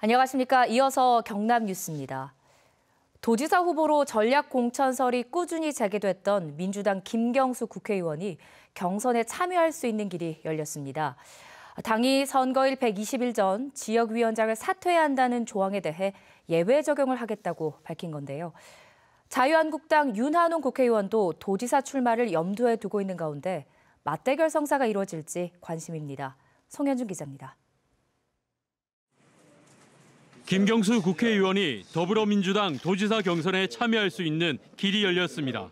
안녕하십니까. 이어서 경남 뉴스입니다. 도지사 후보로 전략 공천설이 꾸준히 재개됐던 민주당 김경수 국회의원이 경선에 참여할 수 있는 길이 열렸습니다. 당이 선거일 120일 전 지역위원장을 사퇴해야 한다는 조항에 대해 예외 적용을 하겠다고 밝힌 건데요. 자유한국당 윤한홍 국회의원도 도지사 출마를 염두에 두고 있는 가운데 맞대결 성사가 이루어질지 관심입니다. 송현준 기자입니다. 김경수 국회의원이 더불어민주당 도지사 경선에 참여할 수 있는 길이 열렸습니다.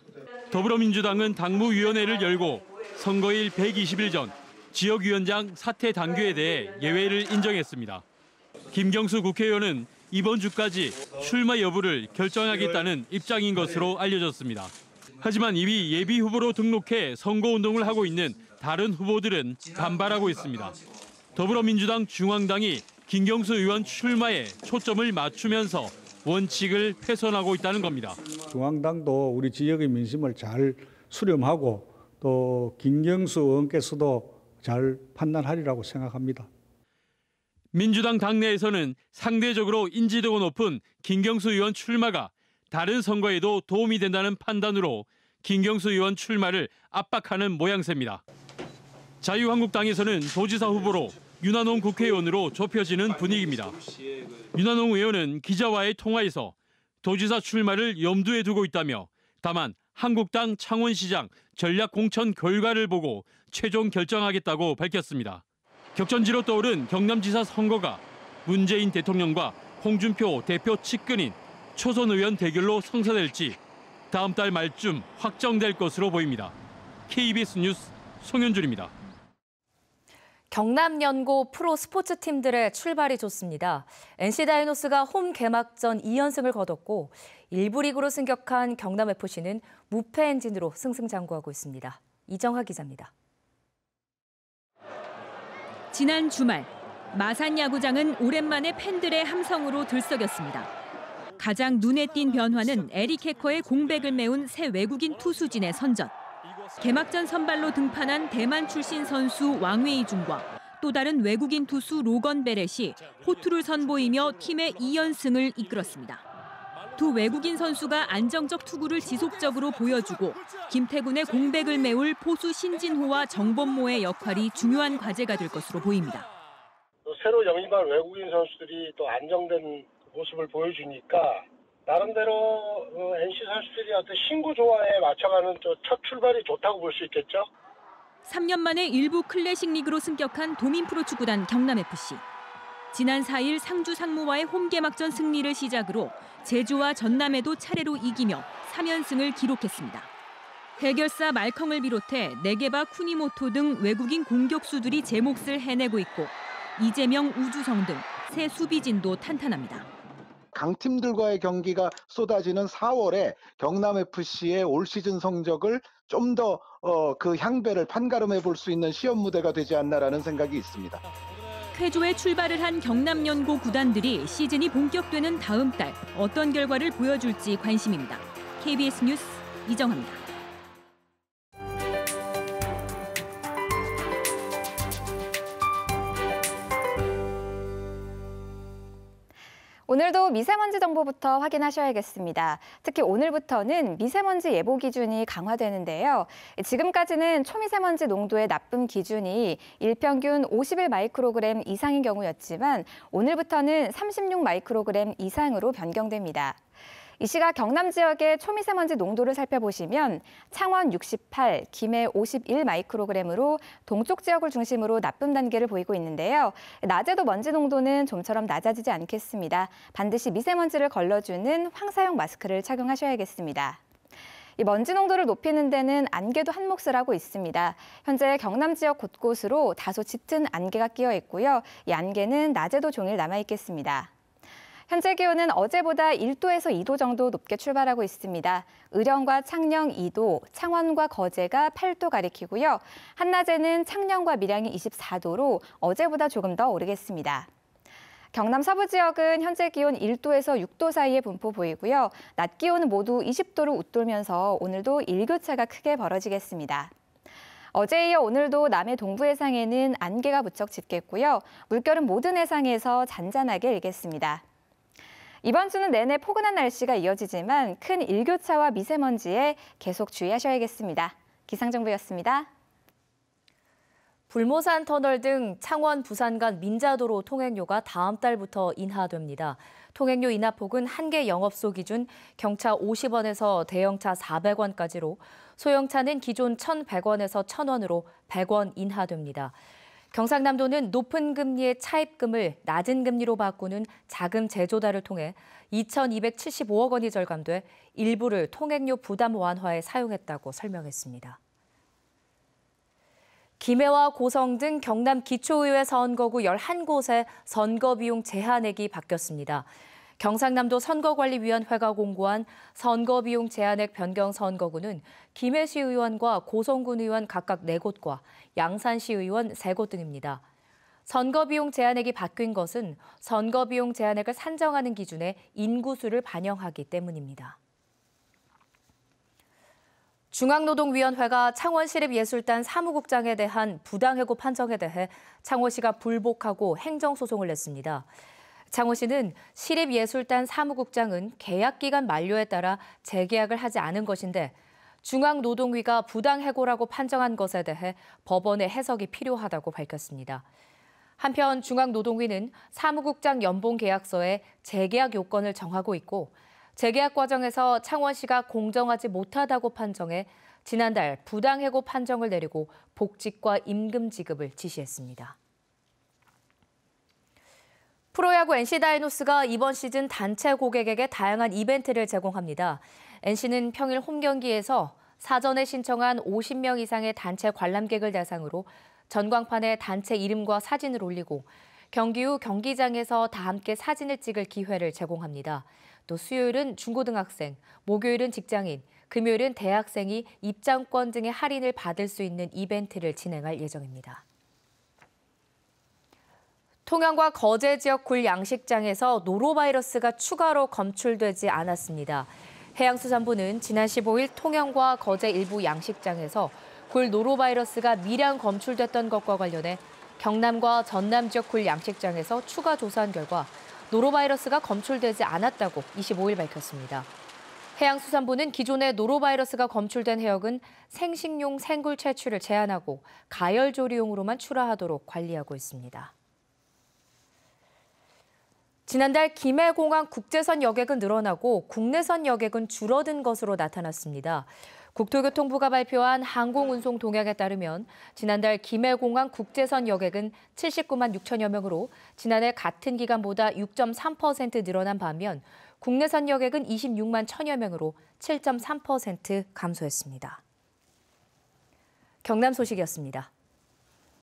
더불어민주당은 당무위원회를 열고 선거일 120일 전 지역위원장 사퇴 단교에 대해 예외를 인정했습니다. 김경수 국회의원은 이번 주까지 출마 여부를 결정하겠다는 입장인 것으로 알려졌습니다. 하지만 이미 예비 후보로 등록해 선거운동을 하고 있는 다른 후보들은 반발하고 있습니다. 더불어민주당 중앙당이 김경수 의원 출마에 초점을 맞추면서 원칙을 훼손하고 있다는 겁니다. 중앙당도 우리 지역의 민심을 잘 수렴하고 또 김경수 의원께서도 잘 판단하리라고 생각합니다. 민주당 당내에서는 상대적으로 인지도가 높은 김경수 의원 출마가 다른 선거에도 도움이 된다는 판단으로 김경수 의원 출마를 압박하는 모양새입니다. 자유한국당에서는 도지사 후보로 윤한홍 국회의원으로 좁혀지는 분위기입니다. 윤한홍 의원은 기자와의 통화에서 도지사 출마를 염두에 두고 있다며 다만 한국당 창원시장 전략공천 결과를 보고 최종 결정하겠다고 밝혔습니다. 격전지로 떠오른 경남지사 선거가 문재인 대통령과 홍준표 대표 측근인 초선 의원 대결로 성사될지 다음 달 말쯤 확정될 것으로 보입니다. KBS 뉴스 송현준입니다. 경남연고 프로 스포츠 팀들의 출발이 좋습니다. NC 다이노스가 홈 개막전 2연승을 거뒀고 1부 리그로 승격한 경남FC는 무패 엔진으로 승승장구하고 있습니다. 이정하 기자입니다. 지난 주말 마산 야구장은 오랜만에 팬들의 함성으로 들썩였습니다. 가장 눈에 띈 변화는 에릭 해커의 공백을 메운 새 외국인 투수진의 선전. 개막전 선발로 등판한 대만 출신 선수 왕웨이중과 또 다른 외국인 투수 로건 베렛이 호투를 선보이며 팀의 2연승을 이끌었습니다. 두 외국인 선수가 안정적 투구를 지속적으로 보여주고 김태군의 공백을 메울 포수 신진호와 정범모의 역할이 중요한 과제가 될 것으로 보입니다. 새로 영입한 외국인 선수들이 또 안정된 모습을 보여주니까 나름대로 어, NC 선수들이 어떤 신구 조화에 맞춰가는 첫 출발이 좋다고 볼 수 있겠죠. 3년 만에 일부 클래식 리그로 승격한 도민 프로축구단 경남FC. 지난 4일 상주 상무와의 홈개막전 승리를 시작으로 제주와 전남에도 차례로 이기며 3연승을 기록했습니다. 해결사 말컹을 비롯해 네게바 쿠니모토 등 외국인 공격수들이 제 몫을 해내고 있고 이재명 우주성 등 새 수비진도 탄탄합니다. 강팀들과의 경기가 쏟아지는 4월에 경남FC의 올 시즌 성적을 좀 더그 어, 향배를 판가름해 볼 수 있는 시험 무대가 되지 않나라는 생각이 있습니다. 쾌조에 출발을 한 경남연고 구단들이 시즌이 본격되는 다음 달 어떤 결과를 보여줄지 관심입니다. KBS 뉴스 이정합니다. 오늘도 미세먼지 정보부터 확인하셔야겠습니다. 특히 오늘부터는 미세먼지 예보 기준이 강화되는데요. 지금까지는 초미세먼지 농도의 나쁨 기준이 일평균 51 마이크로그램 이상인 경우였지만 오늘부터는 36 마이크로그램 이상으로 변경됩니다. 이 시각 경남 지역의 초미세먼지 농도를 살펴보시면 창원 68, 김해 51 마이크로그램으로 동쪽 지역을 중심으로 나쁨 단계를 보이고 있는데요. 낮에도 먼지 농도는 좀처럼 낮아지지 않겠습니다. 반드시 미세먼지를 걸러주는 황사용 마스크를 착용하셔야겠습니다. 이 먼지 농도를 높이는 데는 안개도 한몫을 하고 있습니다. 현재 경남 지역 곳곳으로 다소 짙은 안개가 끼어 있고요. 이 안개는 낮에도 종일 남아 있겠습니다. 현재 기온은 어제보다 1도에서 2도 정도 높게 출발하고 있습니다. 의령과 창녕 2도, 창원과 거제가 8도 가리키고요. 한낮에는 창녕과 밀양이 24도로 어제보다 조금 더 오르겠습니다. 경남 서부 지역은 현재 기온 1도에서 6도 사이의 분포 보이고요. 낮 기온은 모두 20도로 웃돌면서 오늘도 일교차가 크게 벌어지겠습니다. 어제에 이어 오늘도 남해 동부 해상에는 안개가 무척 짙겠고요. 물결은 모든 해상에서 잔잔하게 일겠습니다. 이번 주는 내내 포근한 날씨가 이어지지만 큰 일교차와 미세먼지에 계속 주의하셔야겠습니다. 기상정보였습니다. 불모산 터널 등 창원 부산 간 민자도로 통행료가 다음 달부터 인하됩니다. 통행료 인하폭은 한개 영업소 기준 경차 50원에서 대형차 400원까지로 소형차는 기존 1,100원에서 1,000원으로 100원 인하됩니다. 경상남도는 높은 금리의 차입금을 낮은 금리로 바꾸는 자금 재조달을 통해 2,275억 원이 절감돼 일부를 통행료 부담 완화에 사용했다고 설명했습니다. 김해와 고성 등 경남 기초의회 선거구 11곳의 선거비용 제한액이 바뀌었습니다. 경상남도 선거관리위원회가 공고한 선거비용 제한액 변경 선거구는 김해시 의원과 고성군 의원 각각 4곳과 양산시 의원 3곳 등입니다. 선거비용 제한액이 바뀐 것은 선거비용 제한액을 산정하는 기준에 인구수를 반영하기 때문입니다. 중앙노동위원회가 창원시립예술단 사무국장에 대한 부당해고 판정에 대해 창원시가 불복하고 행정소송을 냈습니다. 창호 씨는 시립예술단 사무국장은 계약 기간 만료에 따라 재계약을 하지 않은 것인데 중앙노동위가 부당해고라고 판정한 것에 대해 법원의 해석이 필요하다고 밝혔습니다. 한편 중앙노동위는 사무국장 연봉계약서에 재계약 요건을 정하고 있고 재계약 과정에서 창원 씨가 공정하지 못하다고 판정해 지난달 부당해고 판정을 내리고 복직과 임금 지급을 지시했습니다. 프로야구 NC 다이노스가 이번 시즌 단체 고객에게 다양한 이벤트를 제공합니다. NC는 평일 홈 경기에서 사전에 신청한 50명 이상의 단체 관람객을 대상으로 전광판에 단체 이름과 사진을 올리고 경기 후 경기장에서 다 함께 사진을 찍을 기회를 제공합니다. 또 수요일은 중고등학생, 목요일은 직장인, 금요일은 대학생이 입장권 등의 할인을 받을 수 있는 이벤트를 진행할 예정입니다. 통영과 거제 지역 굴 양식장에서 노로바이러스가 추가로 검출되지 않았습니다. 해양수산부는 지난 15일 통영과 거제 일부 양식장에서 굴 노로바이러스가 미량 검출됐던 것과 관련해 경남과 전남 지역 굴 양식장에서 추가 조사한 결과 노로바이러스가 검출되지 않았다고 25일 밝혔습니다. 해양수산부는 기존의 노로바이러스가 검출된 해역은 생식용 생굴 채취를 제한하고 가열조리용으로만 출하하도록 관리하고 있습니다. 지난달 김해공항 국제선 여객은 늘어나고 국내선 여객은 줄어든 것으로 나타났습니다. 국토교통부가 발표한 항공운송 동향에 따르면 지난달 김해공항 국제선 여객은 79만 6천여 명으로 지난해 같은 기간보다 6.3% 늘어난 반면 국내선 여객은 26만 천여 명으로 7.3% 감소했습니다. 경남 소식이었습니다.